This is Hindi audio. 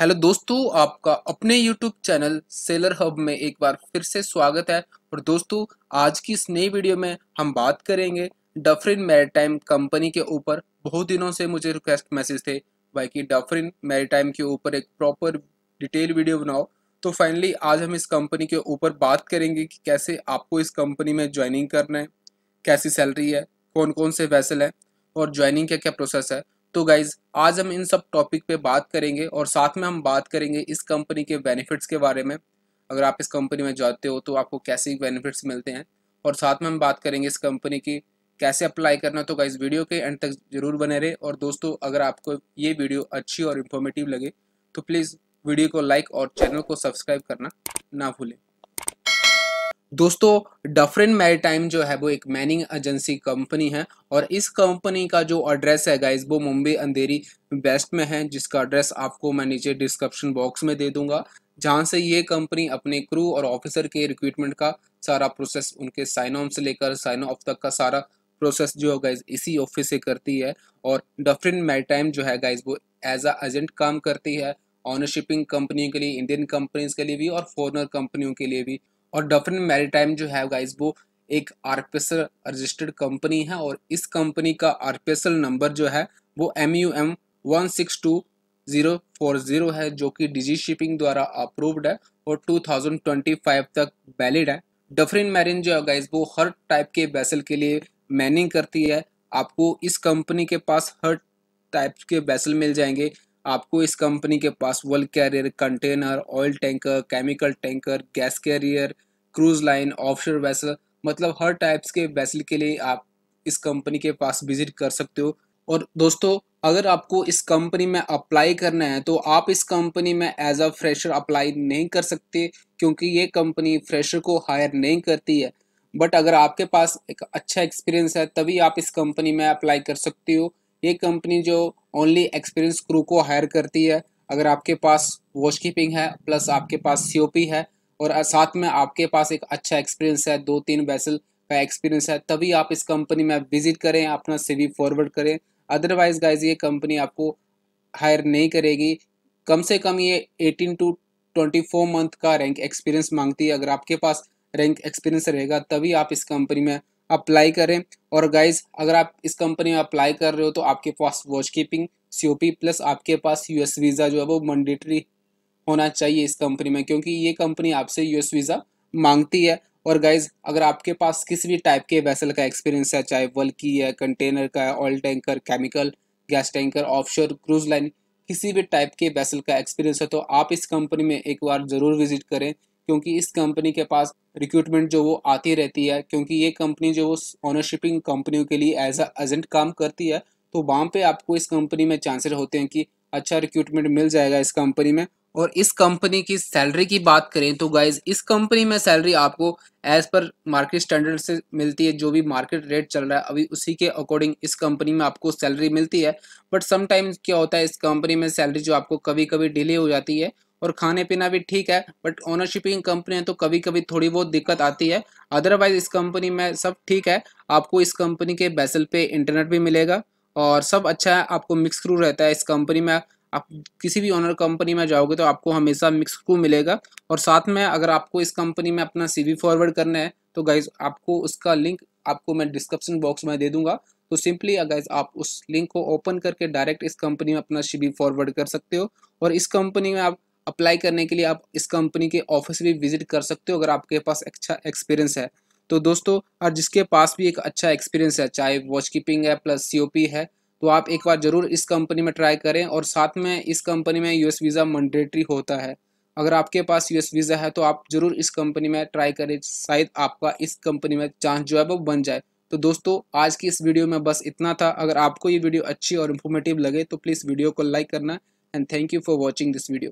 हेलो दोस्तों आपका अपने यूट्यूब चैनल सेलर हब में एक बार फिर से स्वागत है और दोस्तों आज की इस नई वीडियो में हम बात करेंगे डफरिन मैरिटाइम कंपनी के ऊपर बहुत दिनों से मुझे रिक्वेस्ट मैसेज थे भाई कि डफरिन मैरिटाइम के ऊपर एक प्रॉपर डिटेल वीडियो बनाओ तो फाइनली आज हम इस कंपनी के ऊपर बात करेंगे कि कैसे आपको इस कंपनी में ज्वाइनिंग करना है कैसी सैलरी है कौन कौन से वैसल हैं और ज्वाइनिंग का क्या प्रोसेस है तो गाइज आज हम इन सब टॉपिक पे बात करेंगे और साथ में हम बात करेंगे इस कंपनी के बेनिफिट्स के बारे में अगर आप इस कंपनी में जाते हो तो आपको कैसे बेनिफिट्स मिलते हैं और साथ में हम बात करेंगे इस कंपनी की कैसे अप्लाई करना तो गाइज वीडियो के एंड तक जरूर बने रहे और दोस्तों अगर आपको ये वीडियो अच्छी और इन्फॉर्मेटिव लगे तो प्लीज़ वीडियो को लाइक और चैनल को सब्सक्राइब करना ना भूलें दोस्तों डफरिन मैरिटाइम जो है वो एक मैनिंग एजेंसी कंपनी है और इस कंपनी का जो एड्रेस है गाइज वो मुंबई अंधेरी वेस्ट में है जिसका एड्रेस आपको मैं नीचे डिस्क्रिप्शन बॉक्स में दे दूंगा जहां से ये कंपनी अपने क्रू और ऑफिसर के रिक्रूटमेंट का सारा प्रोसेस उनके साइन ऑन से लेकर साइन ऑफ तक का सारा प्रोसेस जो है गाइज इसी ऑफिस से करती है और डफरिन मैरिटाइम जो है गाइज वो एज अ एजेंट काम करती है ऑनरशिपिंग कंपनी कंपनियों के लिए इंडियन कंपनीज के लिए भी और फॉरनर कंपनियों के लिए भी और डफरिन मैरीटाइम जो है गाइज वो एक आरपीएसएल रजिस्टर्ड कंपनी है और इस कंपनी का आरपीएसएल नंबर जो है वो M U M one six two zero four zero है जो कि डिजी शिपिंग द्वारा अप्रूव्ड है और टू थाउजेंड ट्वेंटी फाइव तक वैलिड है डफरिन मैरिन जो है गाइज वो हर टाइप के बैसल के लिए मैनिंग करती है आपको इस कंपनी के पास हर टाइप के बैसल मिल जाएंगे आपको इस कंपनी के पास world carrier container oil tanker chemical tanker gas carrier cruise line offshore vessel मतलब हर टाइप्स के वेसल के लिए आप इस कंपनी के पास विजिट कर सकते हो और दोस्तों अगर आपको इस कंपनी में अप्लाई करना है तो आप इस कंपनी में एज अ फ्रेशर अप्लाई नहीं कर सकते क्योंकि ये कंपनी फ्रेशर को हायर नहीं करती है बट अगर आपके पास एक अच्छा एक्सपीरियंस है तभी आप इस कंपनी में अप्लाई कर सकते हो ये कंपनी जो ओनली एक्सपीरियंस क्रू को हायर करती है अगर आपके पास वॉच कीपिंग है प्लस आपके पास सी है और साथ में आपके पास एक अच्छा एक्सपीरियंस है दो तीन वैसल का एक्सपीरियंस है तभी आप इस कंपनी में विजिट करें अपना सीवी फॉरवर्ड करें अदरवाइज गाइज ये कंपनी आपको हायर नहीं करेगी कम से कम ये 18 टू 24 मंथ का रैंक एक्सपीरियंस मांगती है अगर आपके पास रैंक एक्सपीरियंस रहेगा तभी आप इस कंपनी में अप्लाई करें और गाइज अगर आप इस कंपनी में अप्लाई कर रहे हो तो आपके पास वॉच कीपिंग सी प्लस आपके पास यूएस वीज़ा जो है वो मंडेटरी होना चाहिए इस कंपनी में क्योंकि ये कंपनी आपसे यूएस वीज़ा मांगती है और गाइज अगर आपके पास किसी भी टाइप के वैसल का एक्सपीरियंस है चाहे की है कंटेनर का है oil tanker chemical gas tanker offshore cruise line किसी भी टाइप के वैसल का एक्सपीरियंस है तो आप इस कंपनी में एक बार ज़रूर विजिट करें क्योंकि इस कंपनी के पास रिक्रूटमेंट जो वो आती रहती है क्योंकि ये कंपनी जो वो ऑनरशिपिंग कंपनियों के लिए एज अ एजेंट काम करती है तो वहाँ पे आपको इस कंपनी में चांसेस होते हैं कि अच्छा रिक्रूटमेंट मिल जाएगा इस कंपनी में और इस कंपनी की सैलरी की बात करें तो गाइज इस कंपनी में सैलरी आपको एज पर मार्केट स्टैंडर्ड से मिलती है जो भी मार्केट रेट चल रहा है अभी उसी के अकॉर्डिंग इस कंपनी में आपको सैलरी मिलती है बट समटाइम्स क्या होता है इस कंपनी में सैलरी जो आपको कभी कभी डिले हो जाती है और खाने पीना भी ठीक है बट ओनरशिपिंग कंपनी है तो कभी कभी थोड़ी बहुत दिक्कत आती है अदरवाइज इस कंपनी में सब ठीक है आपको इस कंपनी के बैसल पे इंटरनेट भी मिलेगा और सब अच्छा है आपको मिक्स क्रू रहता है इस कंपनी में आप किसी भी ऑनर कंपनी में जाओगे तो आपको हमेशा मिक्स क्रू मिलेगा और साथ में अगर आपको इस कंपनी में अपना सी फॉरवर्ड करना है तो गाइज आपको उसका लिंक आपको मैं डिस्क्रिप्शन बॉक्स में दे दूंगा तो सिंपली अगर आप उस लिंक को ओपन करके डायरेक्ट इस कंपनी में अपना सीवी फॉरवर्ड कर सकते हो और इस कंपनी में आप अप्लाई करने के लिए आप इस कंपनी के ऑफिस भी विजिट कर सकते हो अगर आपके पास अच्छा एक्सपीरियंस है तो दोस्तों और जिसके पास भी एक अच्छा एक्सपीरियंस है चाहे वॉच कीपिंग है प्लस सी है तो आप एक बार ज़रूर इस कंपनी में ट्राई करें और साथ में इस कंपनी में यूएस वीज़ा मंडेटरी होता है अगर आपके पास यूएस वीज़ा है तो आप ज़रूर इस कंपनी में ट्राई करें शायद आपका इस कंपनी में चांस जो है वो बन जाए तो दोस्तों आज की इस वीडियो में बस इतना था अगर आपको ये वीडियो अच्छी और इन्फॉर्मेटिव लगे तो प्लीज़ वीडियो को लाइक करना and thank you for watching this video